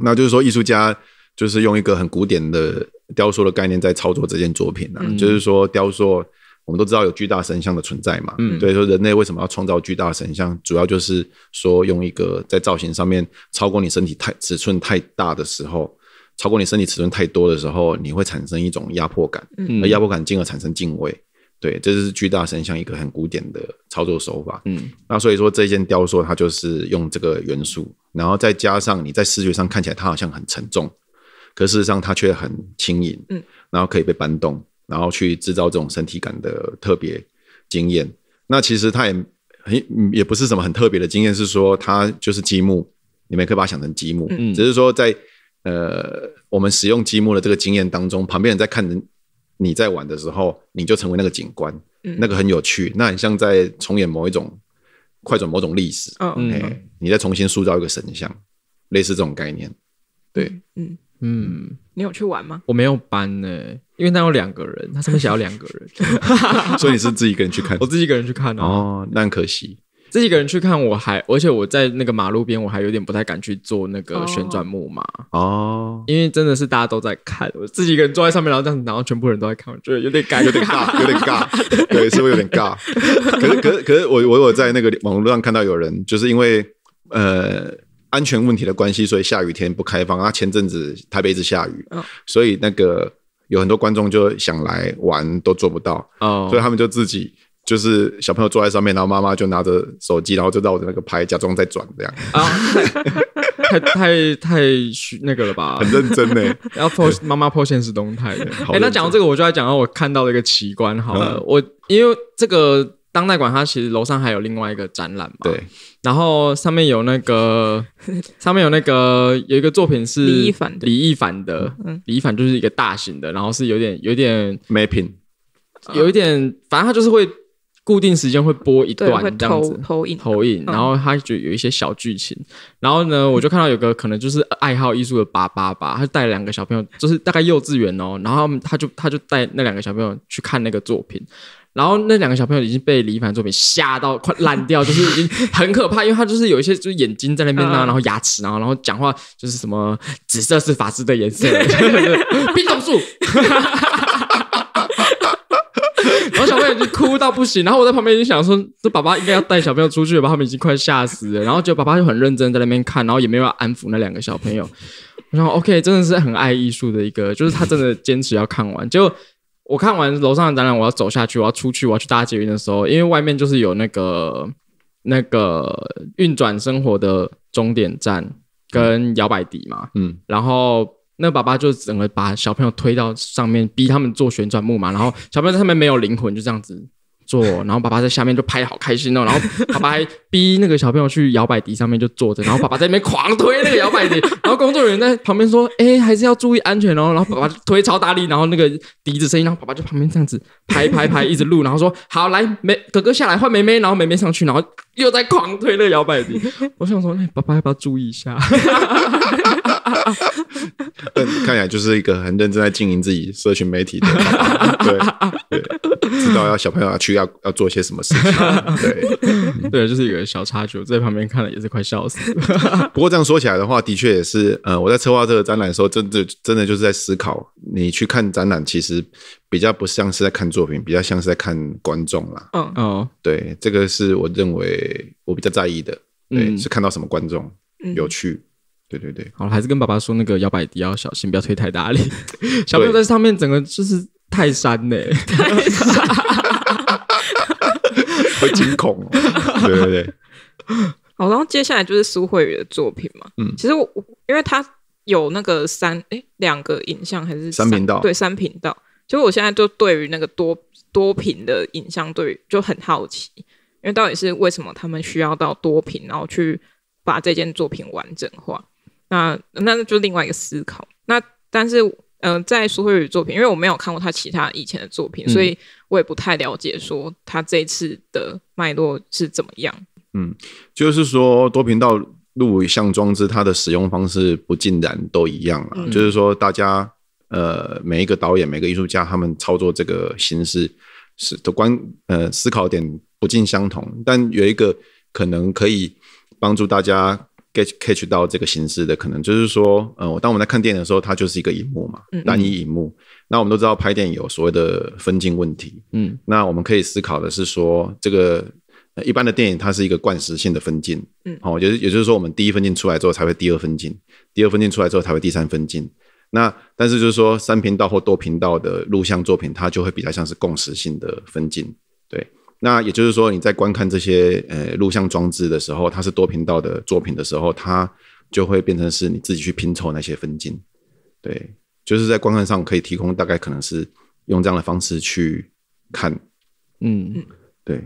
那就是说，艺术家就是用一个很古典的雕塑的概念在操作这件作品呢。就是说，雕塑我们都知道有巨大神像的存在嘛，嗯，对，说人类为什么要创造巨大神像，主要就是说用一个在造型上面超过你身体太尺寸太大的时候，超过你身体尺寸太多的时候，你会产生一种压迫感，嗯，而压迫感进而产生敬畏。对，这就是巨大神像一个很古典的操作手法。嗯，那所以说这件雕塑，它就是用这个元素，然后再加上你在视觉上看起来它好像很沉重，可事实上它却很轻盈，嗯，然后可以被搬动，然后去制造这种身体感的特别经验。那其实它也很也不是什么很特别的经验，是说它就是积木，你们可以把它想成积木，嗯，只是说在呃我们使用积木的这个经验当中，旁边人在看人。你在玩的时候，你就成为那个景观，那个很有趣。那很像在重演某一种快转某种历史。嗯，你再重新塑造一个神像，类似这种概念。对，嗯嗯，你有去玩吗？我没有搬呢，因为那有两个人，他上面写要两个人，所以你是自己一个人去看。我自己一个人去看呢。哦，那很可惜。自己一个人去看，我还，而且我在那个马路边，我还有点不太敢去坐那个旋转木马哦，因为真的是大家都在看，我自己一个人坐在上面，然后这样子，然后全部人都在看，我觉得有点尬，有点尬，有点尬，对，不是有点尬。可是，可是，可是，我我我在那个网络上看到有人就是因为呃安全问题的关系，所以下雨天不开放。啊，前阵子台北一直下雨，所以那个有很多观众就想来玩都做不到，所以他们就自己。就是小朋友坐在上面，然后妈妈就拿着手机，然后就绕着那个拍，假装在转这样啊，太太太那个了吧？很认真呢，要 po 妈妈 po 现实动态。哎，那讲到这个，我就要讲到我看到了一个奇观，好了，我因为这个当代馆，它其实楼上还有另外一个展览嘛，对，然后上面有那个上面有那个有一个作品是李易凡的，李易凡的，李易凡就是一个大型的，然后是有点有点 mapping，有一点，反正他就是会。固定时间会播一段这样子，投影投影，然后他就有一些小剧情。然后呢，我就看到有个可能就是爱好艺术的爸爸吧，他带两个小朋友，就是大概幼稚园哦。然后他就他就带那两个小朋友去看那个作品。然后那两个小朋友已经被李凡作品吓到快烂掉，就是已经很可怕，因为他就是有一些就是眼睛在那边啊，然后牙齿，然后然后讲话就是什么紫色是法师的颜色，冰冻树。我小朋友已经哭到不行，然后我在旁边已想说，这爸爸应该要带小朋友出去吧，他们已经快吓死了。然后就爸爸就很认真在那边看，然后也没有要安抚那两个小朋友。然后 OK，真的是很爱艺术的一个，就是他真的坚持要看完。就我看完楼上的展览，我要走下去，我要出去，我要去搭捷运的时候，因为外面就是有那个那个运转生活的终点站跟摇摆底嘛，嗯，然后。那爸爸就整个把小朋友推到上面，逼他们做旋转木马，然后小朋友在上面没有灵魂，就这样子做，然后爸爸在下面就拍好开心哦，然后爸爸还逼那个小朋友去摇摆笛上面就坐着，然后爸爸在那边狂推那个摇摆笛，然后工作人员在旁边说：“哎，还是要注意安全哦。”然后爸爸推超大力，然后那个笛子声音，然后爸爸就旁边这样子拍拍拍一直录，然后说：“好来，梅哥哥下来换梅梅，然后梅梅上去，然后又在狂推那个摇摆笛。”我想说，那爸爸要不要注意一下？看起来就是一个很认真在经营自己社群媒体的，对对，知道要小朋友要去要要做些什么事情，对对，就是一个小插曲，在旁边看了也是快笑死了。不过这样说起来的话，的确也是，呃，我在策划这个展览的时候，真的真的就是在思考，你去看展览，其实比较不像是在看作品，比较像是在看观众啦。嗯嗯，对，这个是我认为我比较在意的，对，是看到什么观众有趣。对对对，好了，还是跟爸爸说那个摇摆椅要小心，不要推太大力。小朋友在上面整个就是泰山呢，会惊恐。对对对，好，然后接下来就是苏慧宇的作品嘛。嗯，其实我我因为他有那个三哎两个影像还是三频道，对三频道。其实我现在就对于那个多多频的影像，对就很好奇，因为到底是为什么他们需要到多频，然后去把这件作品完整化。那那那就另外一个思考。那但是，嗯，在苏慧宇作品，因为我没有看过他其他以前的作品，所以我也不太了解说他这次的脉络是怎么样。嗯，就是说多频道录像装置它的使用方式不尽然都一样啊，就是说，大家呃，每一个导演、每个艺术家他们操作这个形式是的观呃思考点不尽相同，但有一个可能可以帮助大家。c a t catch h c 到这个形式的可能就是说，嗯，我当我们在看电影的时候，它就是一个荧幕嘛，单一荧幕。那我们都知道拍电影有所谓的分镜问题，嗯，那我们可以思考的是说，这个一般的电影它是一个惯时性的分镜，嗯，好，得也就是说，我们第一分镜出来之后才会第二分镜，第二分镜出来之后才会第三分镜。那但是就是说，三频道或多频道的录像作品，它就会比较像是共识性的分镜，对。那也就是说，你在观看这些呃录像装置的时候，它是多频道的作品的时候，它就会变成是你自己去拼凑那些分镜，对，就是在观看上可以提供大概可能是用这样的方式去看，嗯，对。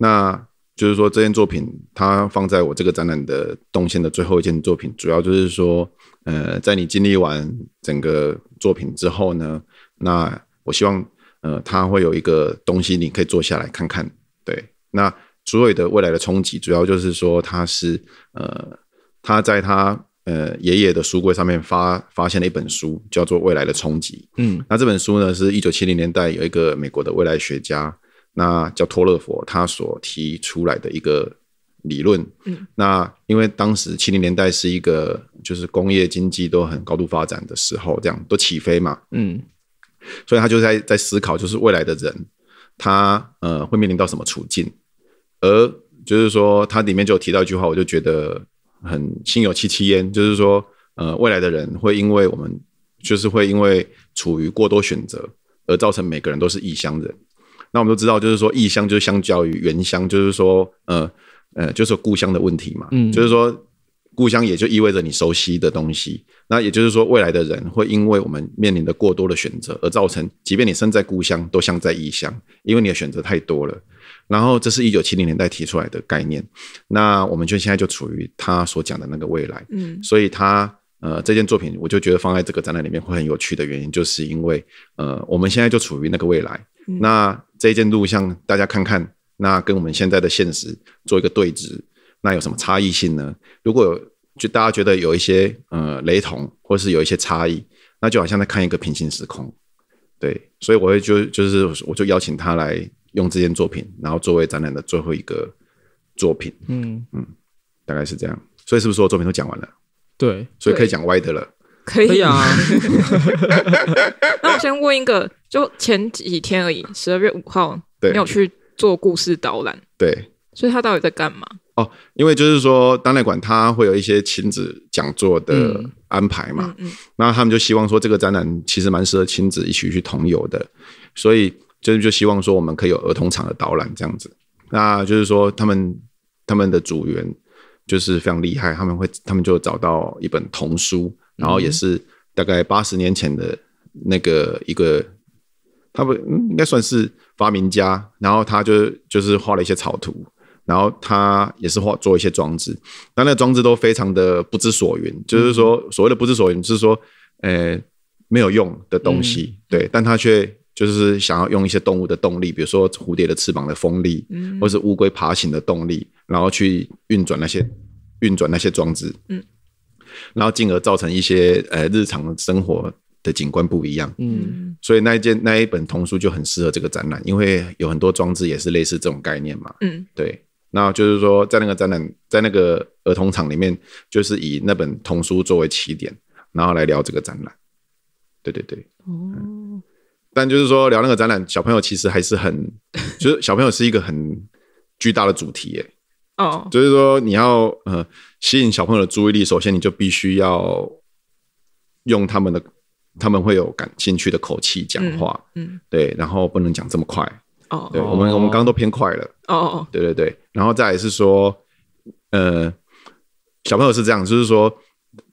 那就是说这件作品它放在我这个展览的动线的最后一件作品，主要就是说，呃，在你经历完整个作品之后呢，那我希望。呃，他会有一个东西，你可以坐下来看看。对，那《所有的未来的冲击》主要就是说，他是呃，他在他呃爷爷的书柜上面发发现了一本书，叫做《未来的冲击》。嗯，那这本书呢，是一九七零年代有一个美国的未来学家，那叫托勒佛，他所提出来的一个理论。嗯，那因为当时七零年代是一个就是工业经济都很高度发展的时候，这样都起飞嘛。嗯。所以他就在在思考，就是未来的人，他呃会面临到什么处境，而就是说他里面就有提到一句话，我就觉得很心有戚戚焉，就是说呃未来的人会因为我们就是会因为处于过多选择而造成每个人都是异乡人。那我们都知道，就是说异乡就是相较于原乡，就是说呃呃就是故乡的问题嘛，就是说。故乡也就意味着你熟悉的东西，那也就是说，未来的人会因为我们面临的过多的选择，而造成，即便你身在故乡，都像在异乡，因为你的选择太多了。然后，这是一九七零年代提出来的概念，那我们就现在就处于他所讲的那个未来。嗯，所以他呃这件作品，我就觉得放在这个展览里面会很有趣的原因，就是因为呃我们现在就处于那个未来。那这一件录像大家看看，那跟我们现在的现实做一个对峙。那有什么差异性呢？如果就大家觉得有一些呃雷同，或是有一些差异，那就好像在看一个平行时空，对。所以我会就就是我就邀请他来用这件作品，然后作为展览的最后一个作品，嗯嗯，大概是这样。所以是不是有作品都讲完了？对，所以可以讲歪的了。可以啊。那我先问一个，就前几天而已，十二月五号，没有去做故事导览？对。所以他到底在干嘛？哦，因为就是说，当代馆它会有一些亲子讲座的安排嘛，那他们就希望说，这个展览其实蛮适合亲子一起去同游的，所以就是就希望说，我们可以有儿童场的导览这样子。那就是说，他们他们的组员就是非常厉害，他们会他们就找到一本童书，然后也是大概八十年前的那个一个，他们应该算是发明家，然后他就就是画了一些草图。然后他也是画做一些装置，但那装置都非常的不知所云，就是说所谓的不知所云，就是说，呃，没有用的东西，对，但他却就是想要用一些动物的动力，比如说蝴蝶的翅膀的风力，嗯，或是乌龟爬行的动力，然后去运转那些运转那些装置，嗯，然后进而造成一些呃日常生活的景观不一样，嗯，所以那一件那一本童书就很适合这个展览，因为有很多装置也是类似这种概念嘛，嗯，对。那就是说，在那个展览，在那个儿童场里面，就是以那本童书作为起点，然后来聊这个展览。对对对。哦。但就是说，聊那个展览，小朋友其实还是很，就是小朋友是一个很巨大的主题耶。哦。就是说，你要呃吸引小朋友的注意力，首先你就必须要用他们的，他们会有感兴趣的口气讲话。嗯。对，然后不能讲这么快。哦，对，我们我们刚刚都偏快了。哦对对对，然后再是说，呃，小朋友是这样，就是说，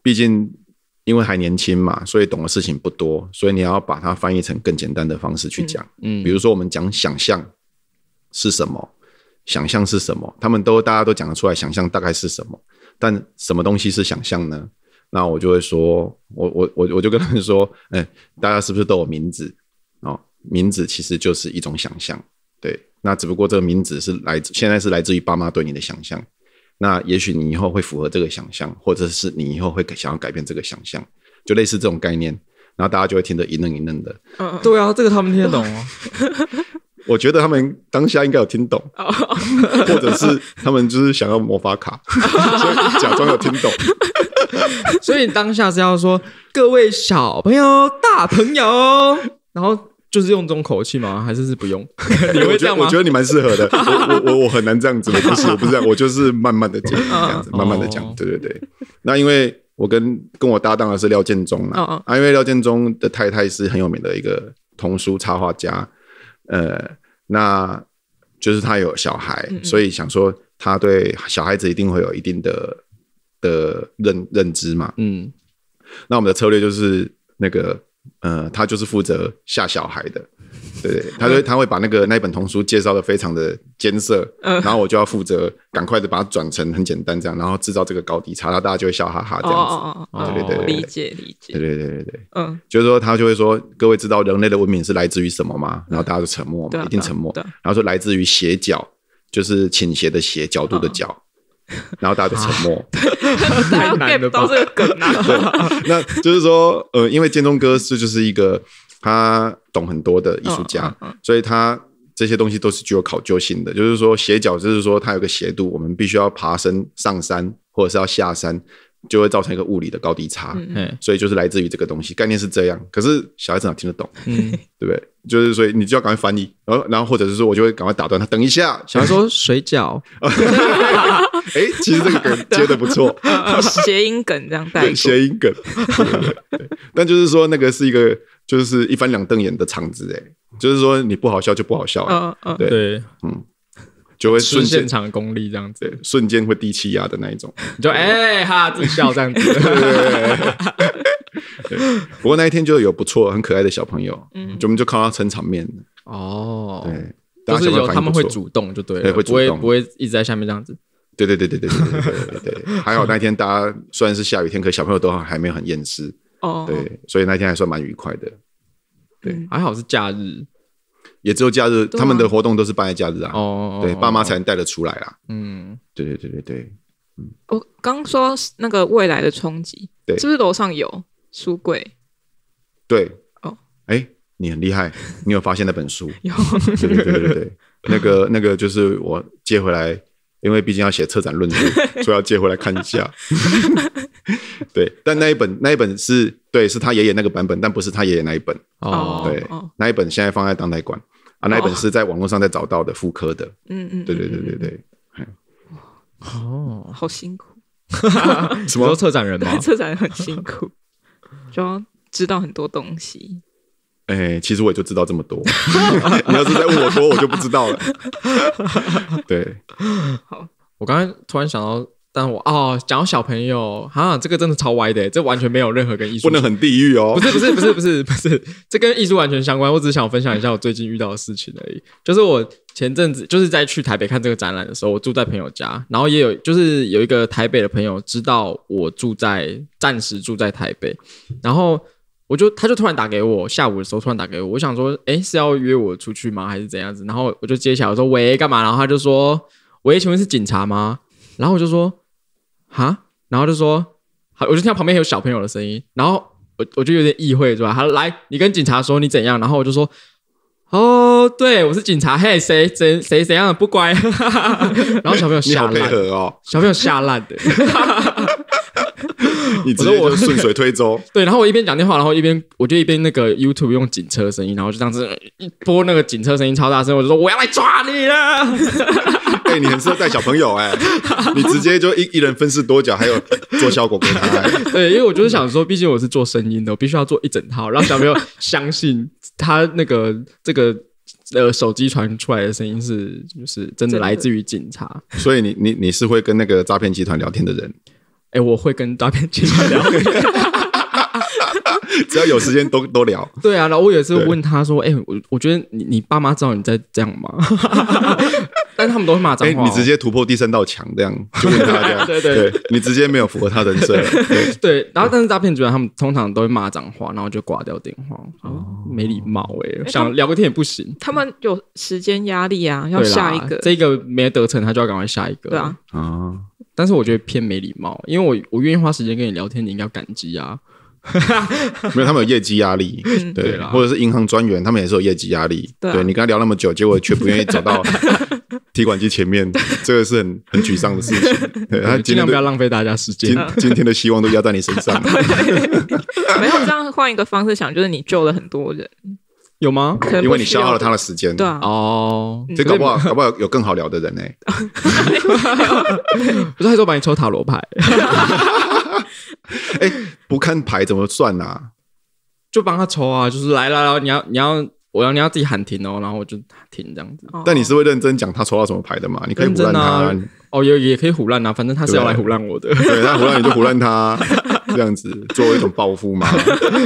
毕竟因为还年轻嘛，所以懂的事情不多，所以你要把它翻译成更简单的方式去讲。嗯，比如说我们讲想象是什么，想象是什么，他们都大家都讲得出来，想象大概是什么，但什么东西是想象呢？那我就会说，我我我我就跟他们说，哎，大家是不是都有名字？名字其实就是一种想象，对。那只不过这个名字是来，现在是来自于爸妈对你的想象。那也许你以后会符合这个想象，或者是你以后会想要改变这个想象，就类似这种概念。然后大家就会听得一愣一愣的。嗯，对啊，这个他们听得懂吗？我觉得他们当下应该有听懂，或者是他们就是想要魔法卡，假装有听懂。所以当下是要说各位小朋友、大朋友，然后。就是用这种口气吗？还是是不用？你会这样吗？我觉得你蛮适合的。我我我很难这样子的，不是我不是这样，我就是慢慢的讲 这样子，慢慢的讲。对对对。那因为我跟跟我搭档的是廖建中啊，啊，因为廖建中的太太是很有名的一个童书插画家，呃，那就是他有小孩，所以想说他对小孩子一定会有一定的的认认知嘛。嗯。那我们的策略就是那个。呃，他就是负责下小孩的，对，他就他会把那个那本童书介绍的非常的艰涩，然后我就要负责赶快的把它转成很简单这样，然后制造这个高低差，然后大家就会笑哈哈这样子，哦对对对，理解理解，对对对对对，嗯，就是说他就会说各位知道人类的文明是来自于什么吗？然后大家都沉默嘛，一定沉默，然后说来自于斜角，就是倾斜的斜角度的角。然后大家就沉默，变 的都是梗。那就是说，呃，因为建东哥是就是一个他懂很多的艺术家，所以他这些东西都是具有考究性的。就是说，斜角就是说，它有个斜度，我们必须要爬升上山或者是要下山，就会造成一个物理的高低差，所以就是来自于这个东西。概念是这样，可是小孩子哪听得懂？对不对？就是以你就要赶快翻译，然后，然后或者是说我就会赶快打断他，等一下。小孩说 水饺。哎，其实这个梗接的不错，谐音梗这样带，谐音梗。但就是说，那个是一个就是一翻两瞪眼的场子，哎，就是说你不好笑就不好笑，嗯对，嗯，就会瞬间场功力这样子，瞬间会低气压的那一种，就哎哈子笑这样子。不过那一天就有不错很可爱的小朋友，嗯，我们就靠他撑场面哦，对，就是有他们会主动就对，不会不会一直在下面这样子。对对对对对对对对还好那天大家虽然是下雨天，可小朋友都还没有很厌世哦。对，所以那天还算蛮愉快的。对，还好是假日，也只有假日他们的活动都是办在假日啊。哦，对，爸妈才能带得出来啦。嗯，对对对对对，嗯，我刚说那个未来的冲击，对，是不是楼上有书柜？对，哦，哎，你很厉害，你有发现那本书？有，对对对对对，那个那个就是我借回来。因为毕竟要写策展论述，所以要借回来看一下。对，但那一本那一本是对是他爷爷那个版本，但不是他爷爷那一本。哦，对，那一本现在放在当代馆啊，那一本是在网络上再找到的复刻的。嗯嗯，对对对对对。哦，好辛苦。什么策展人吗？策展人很辛苦，就要知道很多东西。哎，其实我就知道这么多。你要是在问我多，我就不知道了。对，好，我刚刚突然想到，但我哦，讲小朋友哈，这个真的超歪的，这完全没有任何跟艺术，不能很地狱哦。不是不是不是不是不是，这跟艺术完全相关。我只是想分享一下我最近遇到的事情而已。就是我前阵子就是在去台北看这个展览的时候，我住在朋友家，然后也有就是有一个台北的朋友知道我住在暂时住在台北，然后。我就他就突然打给我，下午的时候突然打给我，我想说，哎，是要约我出去吗，还是怎样子？然后我就接起来我说，喂，干嘛？然后他就说，喂，请问是警察吗？然后我就说，啊，然后就说，好，我就听到旁边有小朋友的声音，然后我我就有点意会，是吧？他来，你跟警察说你怎样？然后我就说，哦，对，我是警察，嘿，谁怎谁怎样不乖？然后小朋友吓烂哦，小朋友吓烂的。你我说我顺水推舟，对，然后我一边讲电话，然后一边我就一边那个 YouTube 用警车声音，然后就这样子播那个警车声音超大声，我就说我要来抓你了。对，你很适合带小朋友，哎，你直接就一一人分饰多角，还有做效果给他。对，因为我就是想说，毕竟我是做声音的，我必须要做一整套，让小朋友相信他那个这个呃手机传出来的声音是就是真的来自于警察。所以你你你是会跟那个诈骗集团聊天的人。哎，我会跟诈骗集团聊，只要有时间都都聊。对啊，然后我有也是问他说：“哎，我我觉得你你爸妈知道你在这样吗？” 但是他们都会骂脏话。你直接突破第三道墙这样，就问他这样。对对，你直接没有符合他人设。对，然后但是诈骗主团他们通常都会骂脏话，然后就挂掉电话。哦，没礼貌哎，想聊个天也不行。他们有时间压力啊，要下一个，这个没得逞，他就要赶快下一个。对啊，啊。但是我觉得偏没礼貌，因为我我愿意花时间跟你聊天，你应该感激啊。没有，他们有业绩压力，对啊，或者是银行专员，他们也是有业绩压力。对你跟他聊那么久，结果却不愿意走到提 款机前面，这个是很很沮丧的事情。对，他尽量不要浪费大家时间。今天的希望都压在你身上。没有，这样换一个方式想，就是你救了很多人。有吗？因为你消耗了他的时间。对啊。哦，这搞不好搞不好有更好聊的人呢。不 是，他说帮你抽塔罗牌。哎，不看牌怎么算呐？就帮他抽啊，就是来来来，你要你要我要你要自己喊停哦，然后我就停这样子。但你是会认真讲他抽到什么牌的嘛？你可以胡乱他。哦，也也可以胡乱啊，反正他是要来胡乱我的。对，他胡乱你就胡乱他，这样子作为一种报复嘛。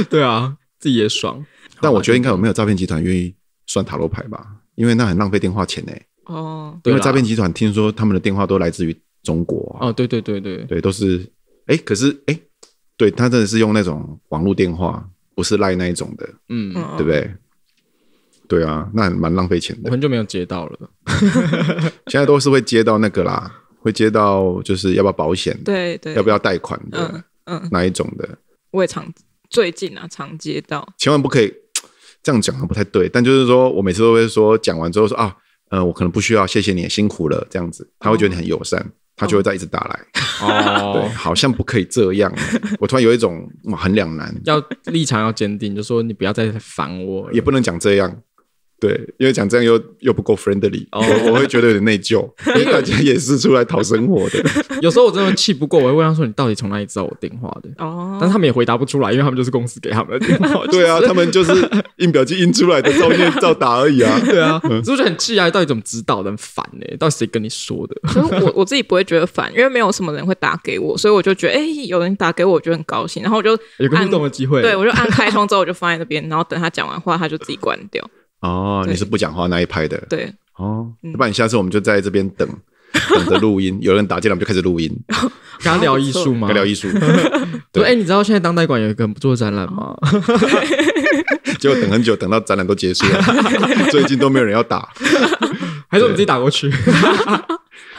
对啊，自己也爽。但我觉得应该有没有诈骗集团愿意算塔罗牌吧？因为那很浪费电话钱诶。哦。因为诈骗集团听说他们的电话都来自于中国。哦，对对对对。对，都是。哎，可是哎，对他真的是用那种网络电话，不是赖那一种的。嗯。对不对？对啊，那很蛮浪费钱的。很久没有接到了。现在都是会接到那个啦，会接到就是要不要保险？对对。要不要贷款？嗯嗯。哪一种的？我也常最近啊，常接到。千万不可以。这样讲的不太对，但就是说我每次都会说讲完之后说啊，呃，我可能不需要，谢谢你辛苦了，这样子，他会觉得你很友善，他就会再一直打来。哦，好像不可以这样，我突然有一种很两难，要立场要坚定，就说你不要再烦我，也不能讲这样。对，因为讲这样又又不够 friendly，哦，我会觉得有点内疚，因为大家也是出来讨生活的。有时候我真的气不过，我会问他说：“你到底从哪里知道我电话的？”哦，但他们也回答不出来，因为他们就是公司给他们的电话。对啊，他们就是印表机印出来的照片照打而已啊。对啊，是不是很气啊，到底怎么知道的？很烦呢。到底谁跟你说的？我我自己不会觉得烦，因为没有什么人会打给我，所以我就觉得，哎，有人打给我，我就很高兴。然后我就有互动的机会，对我就按开窗之后，我就放在那边，然后等他讲完话，他就自己关掉。哦，你是不讲话那一派的，对，哦，要不然你下次我们就在这边等，等着录音，有人打进来，我们就开始录音。刚 聊艺术吗？聊艺术。对，哎，你知道现在当代馆有一个人不做展览吗？结果等很久，等到展览都结束了，最近都没有人要打，还是我们自己打过去。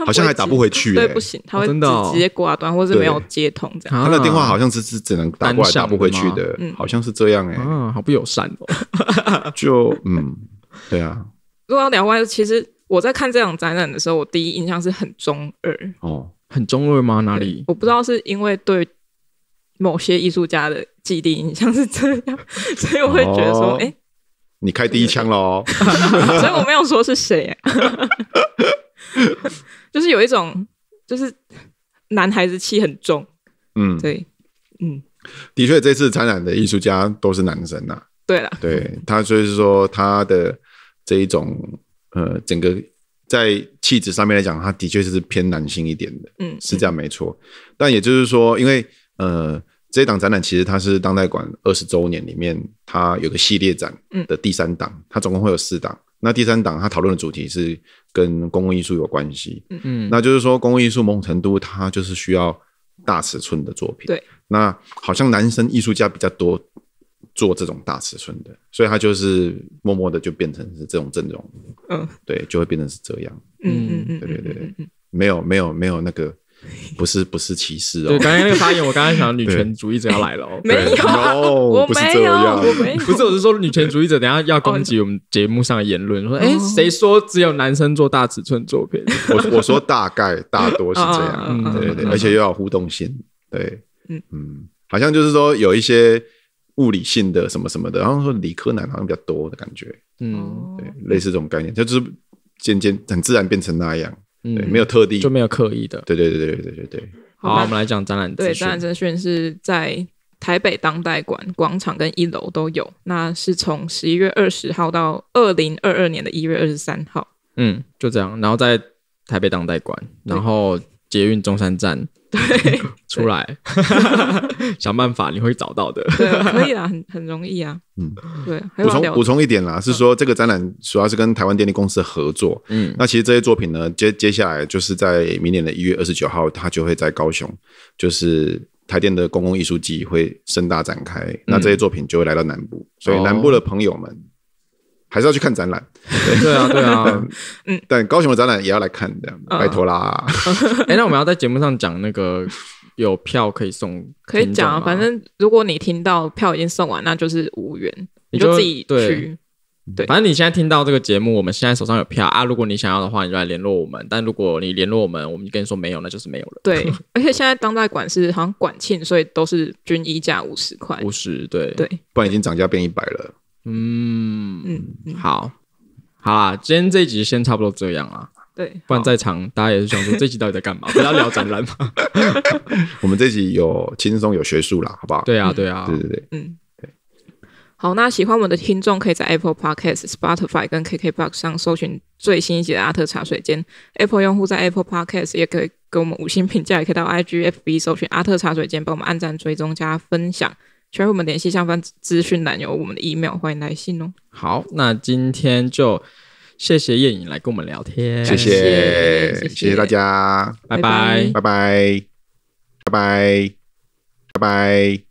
好像还打不回去，对，不行，他会直接挂断，或是没有接通这样。他的电话好像是只只能打过来，打不回去的，好像是这样哎，好不友善哦。就嗯，对啊。如果要聊歪，其实我在看这场展览的时候，我第一印象是很中二哦，很中二吗？哪里？我不知道是因为对某些艺术家的既定印象是这样，所以我会觉得说，哎，你开第一枪了，所以我没有说是谁。就是有一种，就是男孩子气很重，嗯，对，嗯，的确，这次展览的艺术家都是男生呐，对了，对他，就是说他的这一种呃，整个在气质上面来讲，他的确是偏男性一点的，嗯，是这样没错。但也就是说，因为呃，这档展览其实它是当代馆二十周年里面，它有个系列展的第三档，它总共会有四档。那第三档他讨论的主题是跟公共艺术有关系，嗯嗯，那就是说公共艺术某种程度它就是需要大尺寸的作品，对。那好像男生艺术家比较多做这种大尺寸的，所以他就是默默的就变成是这种阵容，嗯，对，就会变成是这样，嗯嗯嗯，对对对对，没有没有没有那个。不是不是歧视哦，对，刚才那个发言，我刚刚想女 权主义者要来哦。没有，我没有，没有，不是，我是说女权主义者等下要攻击我们节目上的言论，说哎，谁说只有男生做大尺寸作品？我我说大概大多是这样，对对而且又要互动性，对，嗯嗯，好像就是说有一些物理性的什么什么的，然后说理科男好像比较多的感觉，嗯，对，类似这种概念，就是渐渐很自然变成那样。嗯，没有特地就没有刻意的。对对对对对对对。好，我们来讲展览对，展览资讯是在台北当代馆广场跟一楼都有。那是从十一月二十号到二零二二年的一月二十三号。嗯，就这样。然后在台北当代馆，然后捷运中山站。对。出来 想办法，你会找到的。可以啊，很很容易啊。嗯，对。补充补充一点啦，是说这个展览主要是跟台湾电力公司合作。嗯，那其实这些作品呢，接接下来就是在明年的一月二十九号，它就会在高雄，就是台电的公共艺术季会盛大展开。那这些作品就会来到南部，所以南部的朋友们还是要去看展览。对啊，对啊。嗯，但高雄的展览也要来看，这样拜托啦。哎，那我们要在节目上讲那个。有票可以送，可以讲啊。反正如果你听到票已经送完，那就是无缘，你就自己去。对，反正你现在听到这个节目，我们现在手上有票啊。如果你想要的话，你就来联络我们。但如果你联络我们，我们跟你说没有，那就是没有了。对，而且现在当代馆是好像管庆，所以都是均一价五十块。五十，对对，不然已经涨价变一百了。嗯嗯，好好啦，今天这一集先差不多这样啊。对，不然在场大家也是想说这集到底在干嘛？不要聊展览吗？我们这集有轻松有学术啦，好不好？对啊，对啊，对对对，嗯，好，那喜欢我们的听众可以在 Apple Podcast、Spotify 跟 KKBox 上搜寻最新一集的《阿特茶水间》。Apple 用户在 Apple Podcast 也可以给我们五星评价，也可以到 IGFB 搜寻《阿特茶水间》，帮我们按赞、追踪、加分享。此外，我们联系上方资讯栏有我们的 email，欢迎来信哦。好，那今天就。谢谢叶颖来跟我们聊天，谢谢谢谢大家，拜拜拜拜拜拜拜拜。